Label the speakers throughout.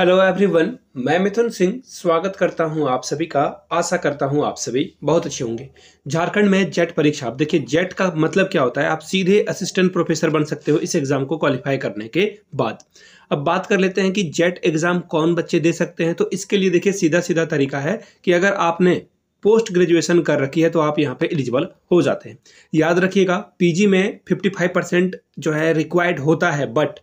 Speaker 1: hello everyone मैं मिथुन सिंह स्वागत करता हूं आप सभी का आशा करता हूं आप सभी बहुत अच्छे होंगे झारखंड में जेट परीक्षा आप देखिए जेट का मतलब क्या होता है आप सीधे असिस्टेंट प्रोफेसर बन सकते हो इस एग्ज़ाम को क्वालिफाई करने के बाद अब बात कर लेते हैं कि जेट एग्ज़ाम कौन बच्चे दे सकते हैं तो इसके लिए देखिए सीधा सीधा तरीका है कि अगर आपने पोस्ट ग्रेजुएशन कर रखी है तो आप यहाँ पे एलिजिबल हो जाते हैं याद रखिएगा पीजी में 55 परसेंट जो है रिक्वायर्ड होता है बट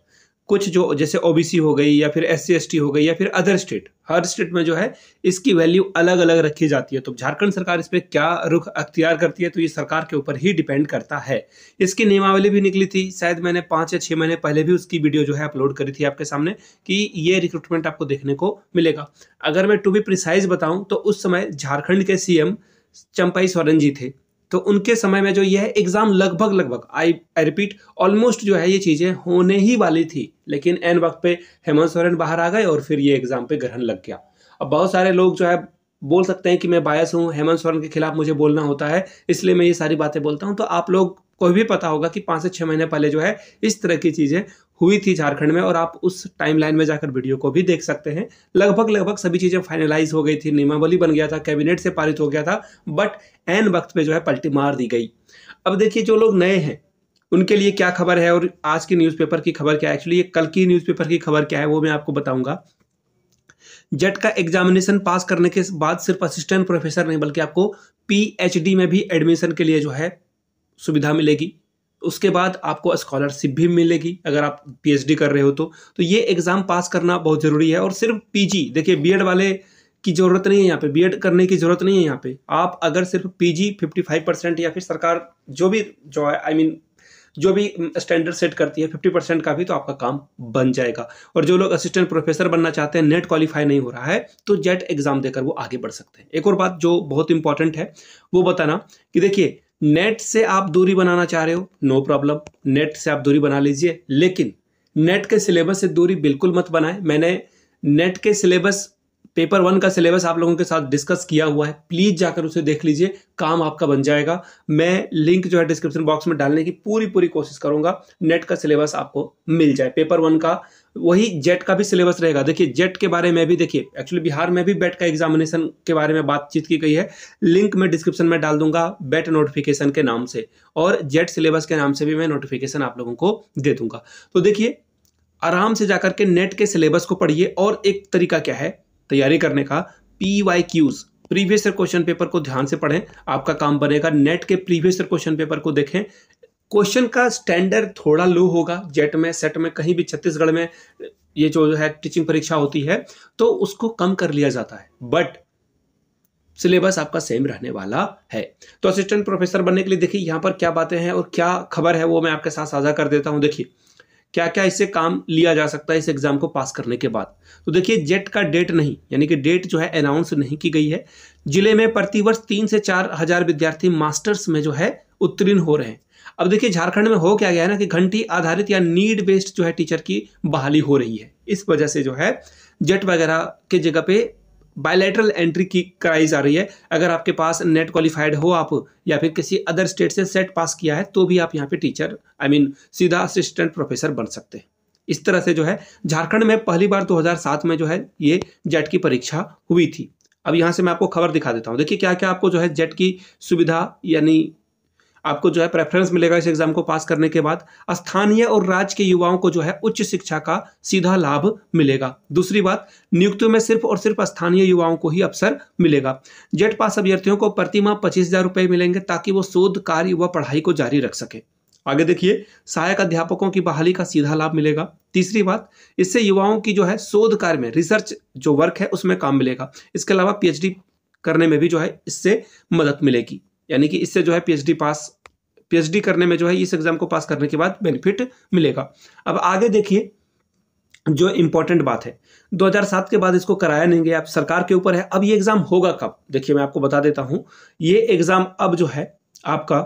Speaker 1: कुछ जो जैसे ओबीसी हो गई या फिर एस सी हो गई या फिर अदर स्टेट हर स्टेट में जो है इसकी वैल्यू अलग अलग रखी जाती है तो झारखंड सरकार इस पर क्या रुख अख्तियार करती है तो ये सरकार के ऊपर ही डिपेंड करता है इसकी नियमावली भी निकली थी शायद मैंने पाँच या छः महीने पहले भी उसकी वीडियो जो है अपलोड करी थी आपके सामने कि ये रिक्रूटमेंट आपको देखने को मिलेगा अगर मैं टू बी प्रिसाइज बताऊँ तो उस समय झारखंड के सीएम चंपाई सोरेन जी थे तो उनके समय में जो यह एग्ज़ाम लगभग लगभग आई आई रिपीट ऑलमोस्ट जो है ये चीज़ें होने ही वाली थी लेकिन एन वक्त पे हेमंत सोरेन बाहर आ गए और फिर ये एग्ज़ाम पे ग्रहण लग गया अब बहुत सारे लोग जो है बोल सकते हैं कि मैं बायस हूँ हेमंत सोरेन के खिलाफ मुझे बोलना होता है इसलिए मैं ये सारी बातें बोलता हूँ तो आप लोग को भी पता होगा कि पाँच से छः महीने पहले जो है इस तरह की चीज़ें हुई थी झारखंड में और आप उस टाइमलाइन में जाकर वीडियो को भी देख सकते हैं लगभग लगभग सभी चीज़ें फाइनलाइज हो गई थी नियमावली बन गया था कैबिनेट से पारित हो गया था बट एन वक्त पे जो है पलटी मार दी गई अब देखिए जो लोग नए हैं उनके लिए क्या खबर है और आज की न्यूज़पेपर की खबर क्या है एक्चुअली ये कल की न्यूज़पेपर की खबर क्या है वो मैं आपको बताऊंगा जेट का एग्जामिनेशन पास करने के बाद सिर्फ असिस्टेंट प्रोफेसर नहीं बल्कि आपको पीएचडी में भी एडमिशन के लिए जो है सुविधा मिलेगी उसके बाद आपको स्कॉलरशिप भी मिलेगी अगर आप पीएचडी कर रहे हो तो तो ये एग्ज़ाम पास करना बहुत ज़रूरी है और सिर्फ पीजी देखिए बीएड वाले की ज़रूरत नहीं है यहाँ पे बीएड करने की ज़रूरत नहीं है यहाँ पे आप अगर सिर्फ पीजी 55 परसेंट या फिर सरकार जो भी जो है आई मीन जो भी स्टैंडर्ड सेट करती है फिफ्टी परसेंट का भी तो आपका काम बन जाएगा और जो लोग असिस्टेंट प्रोफेसर बनना चाहते हैं नेट क्वालिफाई नहीं हो रहा है तो जेट एग्ज़ाम देकर वो आगे बढ़ सकते हैं एक और बात जो बहुत इंपॉर्टेंट है वो बताना कि देखिए नेट से आप दूरी बनाना चाह रहे हो नो प्रॉब्लम नेट से आप दूरी बना लीजिए लेकिन नेट के सिलेबस से दूरी बिल्कुल मत बनाए मैंने नेट के सिलेबस पेपर वन का सिलेबस आप लोगों के साथ डिस्कस किया हुआ है प्लीज़ जाकर उसे देख लीजिए काम आपका बन जाएगा मैं लिंक जो है डिस्क्रिप्शन बॉक्स में डालने की पूरी पूरी कोशिश करूंगा नेट का सिलेबस आपको मिल जाए पेपर वन का वही जेट का भी सिलेबस रहेगा देखिए जेट के बारे में भी देखिए एक्चुअली बिहार में भी बेट का एग्जामिनेशन के बारे में बातचीत की गई है लिंक मैं डिस्क्रिप्शन में डाल दूंगा बेट नोटिफिकेशन के नाम से और जेट सिलेबस के नाम से भी मैं नोटिफिकेशन आप लोगों को दे दूंगा तो देखिए आराम से जाकर के नेट के सिलेबस को पढ़िए और एक तरीका क्या है तैयारी करने का P previous year question paper को ध्यान से पढ़ें आपका काम बनेगा नेट के प्रीवियस ईयर क्वेश्चन पेपर को देखें क्वेश्चन का स्टैंडर्ड थोड़ा लो होगा जेट में सेट में कहीं भी छत्तीसगढ़ में ये जो है टीचिंग परीक्षा होती है तो उसको कम कर लिया जाता है बट सिलेबस आपका सेम रहने वाला है तो असिस्टेंट प्रोफेसर बनने के लिए देखिए यहां पर क्या बातें हैं और क्या खबर है वो मैं आपके साथ साझा कर देता हूँ देखिए क्या क्या इससे काम लिया जा सकता है इस एग्जाम को पास करने के बाद तो देखिए जेट का डेट नहीं यानी कि डेट जो है अनाउंस नहीं की गई है जिले में प्रतिवर्ष तीन से चार हजार विद्यार्थी मास्टर्स में जो है उत्तीर्ण हो रहे हैं अब देखिए झारखंड में हो क्या गया है ना कि घंटी आधारित या नीड बेस्ड जो है टीचर की बहाली हो रही है इस वजह से जो है जेट वगैरह के जगह पे बायलैटरल एंट्री की कराई जा रही है अगर आपके पास नेट क्वालिफाइड हो आप या फिर किसी अदर स्टेट से सेट पास किया है तो भी आप यहाँ पे teacher I I mean mean, सीधा असिस्टेंट प्रोफेसर बन सकते हैं इस तरह से जो है झारखंड में पहली बार 2007 में जो है ये जेट की परीक्षा हुई थी अब यहाँ से मैं आपको खबर दिखा देता हूँ देखिए क्या क्या आपको जो है जेट की सुविधा यानी आपको जो है प्रेफरेंस मिलेगा इस एग्जाम को पास करने के बाद स्थानीय और राज्य के युवाओं को जो है उच्च शिक्षा का सीधा लाभ मिलेगा दूसरी बात नियुक्तियों में सिर्फ और सिर्फ स्थानीय युवाओं को ही अवसर मिलेगा जेट पास अभ्यर्थियों को माह पच्चीस हजार रुपये मिलेंगे ताकि वो शोध कार्य व पढ़ाई को जारी रख सके आगे देखिए सहायक अध्यापकों की बहाली का सीधा लाभ मिलेगा तीसरी बात इससे युवाओं की जो है शोध कार्य में रिसर्च जो वर्क है उसमें काम मिलेगा इसके अलावा पीएचडी करने में भी जो है इससे मदद मिलेगी यानी कि इससे जो है पीएचडी पास पीएचडी करने में जो है इस एग्जाम को पास करने के बाद बेनिफिट मिलेगा अब आगे देखिए जो इम्पोर्टेंट बात है 2007 के बाद इसको कराया नहीं गया अब सरकार के ऊपर है अब ये एग्ज़ाम होगा कब देखिए मैं आपको बता देता हूं ये एग्ज़ाम अब जो है आपका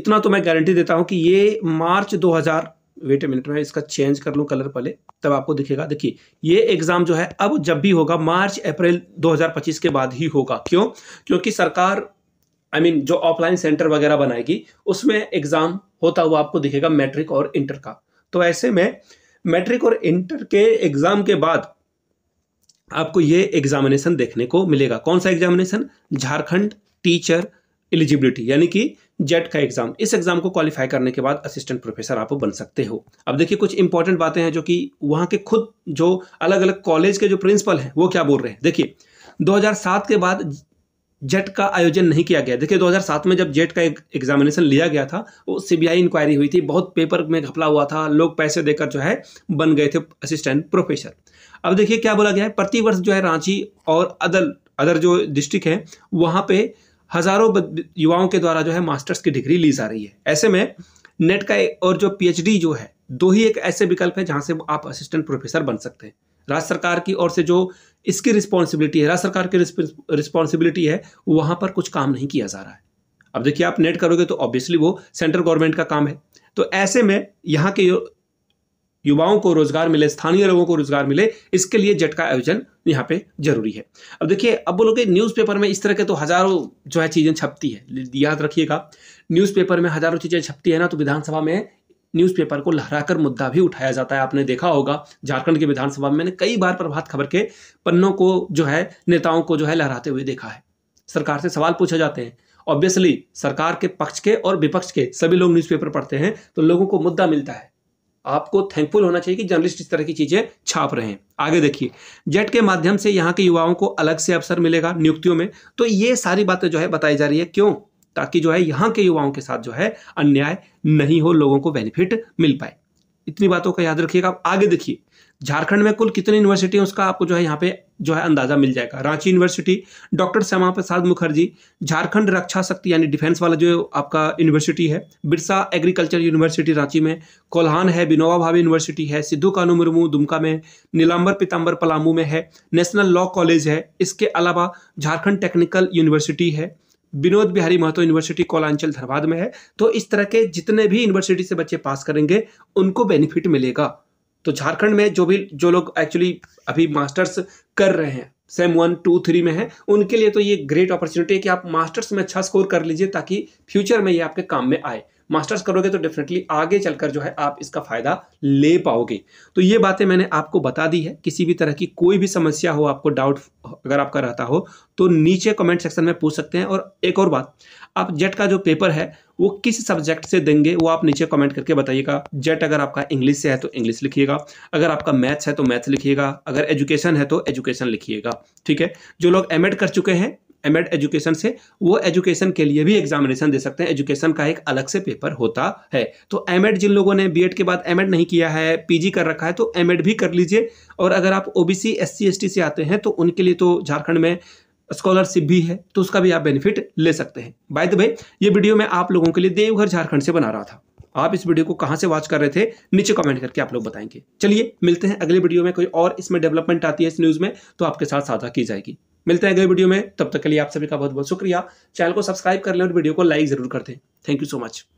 Speaker 1: इतना तो मैं गारंटी देता हूं कि ये मार्च 2000 वेट ए मिनट में इसका चेंज कर लूं कलर पहले तब आपको दिखेगा देखिए ये एग्ज़ाम जो है अब जब भी होगा मार्च अप्रैल 2025 के बाद ही होगा क्यों क्योंकि सरकार आई I मीन mean, जो ऑफलाइन सेंटर वगैरह बनाएगी उसमें एग्जाम होता हुआ आपको दिखेगा मैट्रिक और इंटर का तो ऐसे में मैट्रिक और इंटर के एग्जाम के बाद आपको ये एग्जामिनेशन देखने को मिलेगा कौन सा एग्जामिनेशन झारखंड टीचर एलिजिबिलिटी यानी कि जेट का एग्जाम इस एग्जाम को क्वालिफाई करने के बाद असिस्टेंट प्रोफेसर आप बन सकते हो अब देखिए कुछ इंपॉर्टेंट बातें हैं जो कि वहां के खुद जो अलग अलग कॉलेज के जो प्रिंसिपल हैं वो क्या बोल रहे हैं देखिए 2007 के बाद जेट का आयोजन नहीं किया गया देखिए 2007 में जब जेट का एक एग्जामिनेशन लिया गया था वो सीबीआई इंक्वायरी हुई थी बहुत पेपर में घपला हुआ था लोग पैसे देकर जो है बन गए थे असिस्टेंट प्रोफेसर अब देखिए क्या बोला गया है प्रतिवर्ष जो है रांची और अदर अदर जो डिस्ट्रिक्ट है वहाँ पे हजारों युवाओं के द्वारा जो है मास्टर्स की डिग्री ली जा रही है ऐसे में नेट का और जो पी जो है दो ही एक ऐसे विकल्प है जहाँ से आप असिस्टेंट प्रोफेसर बन सकते हैं राज्य सरकार की ओर से जो इसकी रिस्पॉन्सिबिलिटी है राज्य सरकार की रिस्पॉन्सिबिलिटी है वहाँ पर कुछ काम नहीं किया जा रहा है अब देखिए आप नेट करोगे तो ऑब्वियसली वो सेंट्रल गवर्नमेंट का काम है तो ऐसे में यहाँ के युवाओं को रोजगार मिले स्थानीय लोगों को रोजगार मिले इसके लिए जट का आयोजन यहाँ पे जरूरी है अब देखिए अब बोलोगे न्यूज़पेपर में इस तरह के तो हजारों जो है चीज़ें छपती है याद रखिएगा न्यूज़पेपर में हजारों चीज़ें छपती है ना तो विधानसभा में न्यूज़पेपर को लहराकर मुद्दा भी उठाया जाता है आपने देखा होगा झारखंड के विधानसभा में मैंने कई बार प्रभात खबर के पन्नों को जो है नेताओं को जो है लहराते हुए देखा है सरकार से सवाल पूछे जाते हैं ऑब्वियसली सरकार के पक्ष के और विपक्ष के सभी लोग न्यूज़पेपर पढ़ते हैं तो लोगों को मुद्दा मिलता है आपको थैंकफुल होना चाहिए कि जर्नलिस्ट इस तरह की चीज़ें छाप रहे हैं आगे देखिए जेट के माध्यम से यहाँ के युवाओं को अलग से अवसर मिलेगा नियुक्तियों में तो ये सारी बातें जो है बताई जा रही है क्यों ताकि जो है यहाँ के युवाओं के साथ जो है अन्याय नहीं हो लोगों को बेनिफिट मिल पाए इतनी बातों का याद रखिएगा आप आगे देखिए झारखंड में कुल कितनी यूनिवर्सिटी उसका आपको जो है यहाँ पे जो है अंदाजा मिल जाएगा रांची यूनिवर्सिटी डॉक्टर श्यामा प्रसाद मुखर्जी झारखंड रक्षा शक्ति यानी डिफेंस वाला जो आपका यूनिवर्सिटी है बिरसा एग्रीकल्चर यूनिवर्सिटी रांची में कोल्हान है बिनोवा भावी यूनिवर्सिटी है सिद्धू कानू मुर्मू दुमका में नीलाम्बर पीताम्बर पलामू में है नेशनल लॉ कॉलेज है इसके अलावा झारखंड टेक्निकल यूनिवर्सिटी है विनोद बिहारी महतो यूनिवर्सिटी कोलांचल धरवाद में है तो इस तरह के जितने भी यूनिवर्सिटी से बच्चे पास करेंगे उनको बेनिफिट मिलेगा तो झारखंड में जो भी जो लोग एक्चुअली अभी मास्टर्स कर रहे हैं सेम वन टू थ्री में है उनके लिए तो ये ग्रेट अपॉर्चुनिटी है कि आप मास्टर्स में अच्छा स्कोर कर लीजिए ताकि फ्यूचर में ये आपके काम में आए मास्टर्स करोगे तो डेफिनेटली आगे चलकर जो है आप इसका फ़ायदा ले पाओगे तो ये बातें मैंने आपको बता दी है किसी भी तरह की कोई भी समस्या हो आपको डाउट अगर आपका रहता हो तो नीचे कमेंट सेक्शन में पूछ सकते हैं और एक और बात आप जेट का जो पेपर है वो किस सब्जेक्ट से देंगे वो आप नीचे कमेंट करके बताइएगा जेट अगर आपका इंग्लिश से है तो इंग्लिश लिखिएगा अगर आपका मैथ्स है तो मैथ्स लिखिएगा अगर एजुकेशन है तो एजुकेशन लिखिएगा ठीक है जो लोग एम कर चुके हैं एम एजुकेशन e से वो एजुकेशन के लिए भी एग्जामिनेशन दे सकते हैं एजुकेशन का एक अलग से पेपर होता है तो एम e जिन लोगों ने बी e के बाद एम नहीं किया है पी कर रखा है तो एम भी कर लीजिए और अगर आप ओ बी सी से आते हैं तो उनके लिए तो झारखंड में स्कॉलरशिप भी है तो उसका भी आप बेनिफिट ले सकते हैं बाय द भाई ये वीडियो मैं आप लोगों के लिए देवघर झारखंड से बना रहा था आप इस वीडियो को कहां से वॉच कर रहे थे नीचे कमेंट करके आप लोग बताएंगे चलिए मिलते हैं अगले वीडियो में कोई और इसमें डेवलपमेंट आती है इस न्यूज़ में तो आपके साथ साझा की जाएगी मिलते हैं अगले वीडियो में तब तक के लिए आप सभी का बहुत बहुत शुक्रिया चैनल को सब्सक्राइब कर लें और वीडियो को लाइक जरूर कर दें थैंक यू सो मच